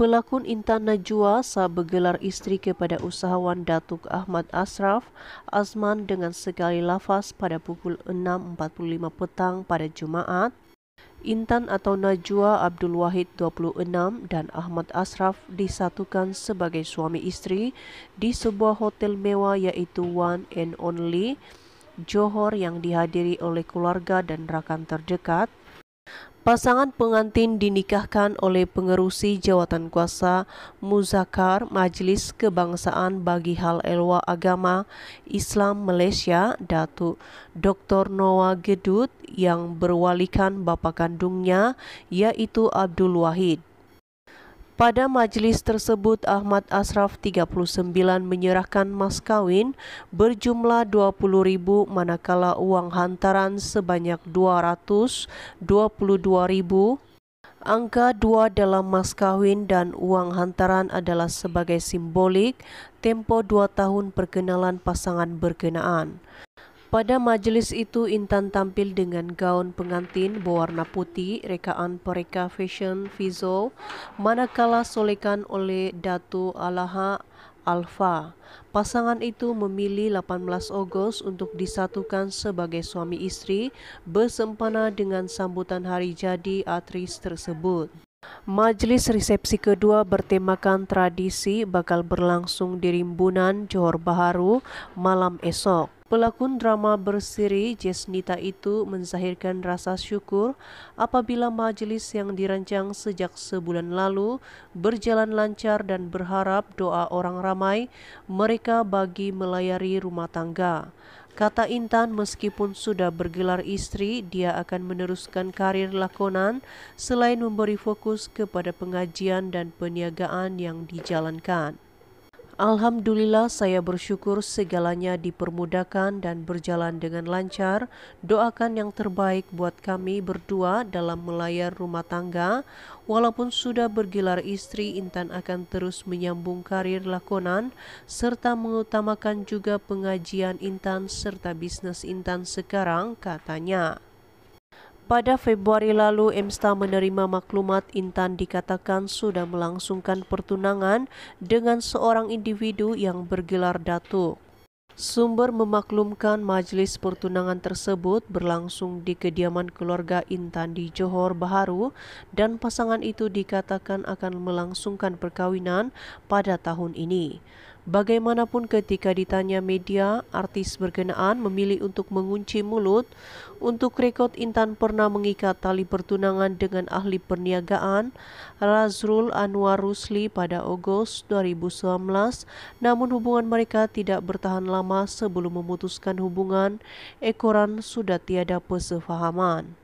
Pelakon Intan Najwa sebegelar isteri kepada usahawan Datuk Ahmad Asraf, Azman dengan segala lafaz pada pukul 6.45 petang pada Jumaat. Intan atau Najwa Abdul Wahid 26 dan Ahmad Asraf disatukan sebagai suami isteri di sebuah hotel mewah yaitu One and Only Johor yang dihadiri oleh keluarga dan rakan terdekat. Pasangan pengantin dinikahkan oleh pengerusi jawatan kuasa Muzakar Majlis Kebangsaan bagi Hal Elwa Agama Islam Malaysia Datuk Dr. Noah Gedut yang berwalikan bapak kandungnya yaitu Abdul Wahid. Pada majelis tersebut, Ahmad Asraf 39 menyerahkan mas kawin berjumlah ribu, manakala uang hantaran sebanyak 222 ribu. Angka dua dalam mas kawin dan uang hantaran adalah sebagai simbolik tempo dua tahun perkenalan pasangan berkenaan. Pada majelis itu Intan tampil dengan gaun pengantin berwarna putih rekaan pereka fashion Fizo manakala solekan oleh Datu Alaha Alfa. Pasangan itu memilih 18 Ogos untuk disatukan sebagai suami istri bersempena dengan sambutan hari jadi atris tersebut. Majlis resepsi kedua bertemakan tradisi bakal berlangsung di Rimbunan, Johor Baharu malam esok. Pelakon drama bersiri Jesnita itu menzahirkan rasa syukur apabila majelis yang dirancang sejak sebulan lalu berjalan lancar dan berharap doa orang ramai mereka bagi melayari rumah tangga. Kata Intan, meskipun sudah bergelar istri, dia akan meneruskan karir lakonan selain memberi fokus kepada pengajian dan peniagaan yang dijalankan. Alhamdulillah saya bersyukur segalanya dipermudahkan dan berjalan dengan lancar. Doakan yang terbaik buat kami berdua dalam melayar rumah tangga. Walaupun sudah bergelar istri, Intan akan terus menyambung karir lakonan serta mengutamakan juga pengajian Intan serta bisnis Intan sekarang katanya. Pada Februari lalu, Emsta menerima maklumat Intan dikatakan sudah melangsungkan pertunangan dengan seorang individu yang bergelar datuk. Sumber memaklumkan majelis pertunangan tersebut berlangsung di kediaman keluarga Intan di Johor Baharu dan pasangan itu dikatakan akan melangsungkan perkawinan pada tahun ini. Bagaimanapun ketika ditanya media, artis berkenaan memilih untuk mengunci mulut untuk rekod Intan pernah mengikat tali pertunangan dengan ahli perniagaan Razrul Anwar Rusli pada Agustus 2019, namun hubungan mereka tidak bertahan lama sebelum memutuskan hubungan ekoran sudah tiada persefahaman.